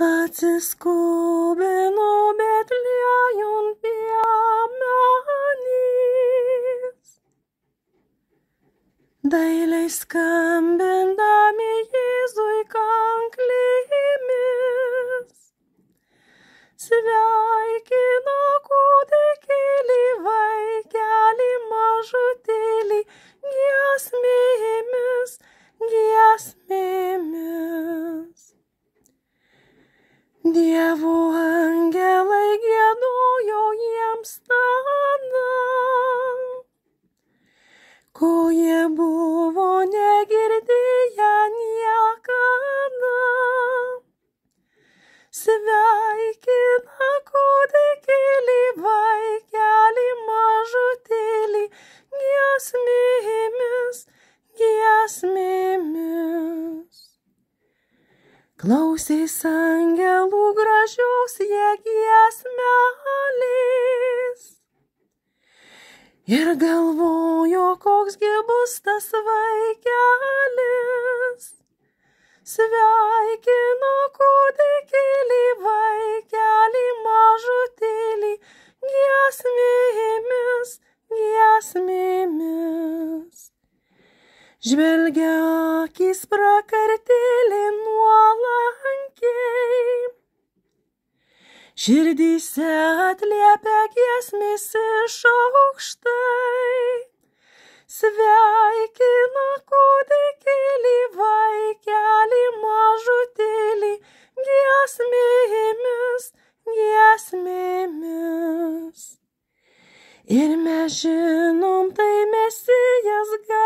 atsiskubino bet liejun piemenys. Dailiai skambindami Jėzui kanklėmis sveikino Dievo angelai gėdojo jiems tą, ko jie buvo. Klausiais angelų gražios jie giesmelės. Ir galvojo, koks gibus tas vaikelis. Sveikino kūdikį žvelgia akis prakartėlė nuolankiai. Širdyse atliepia giesmis iš aukštai, sveikina kūdikėlį, vaikelį mažutėlį, giesmėmis, giesmėmis. Ir mes žinom, tai mes jas galime.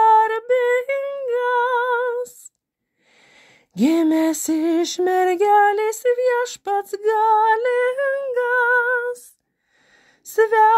Gimęs iš mergelės viešpats galingas. Sve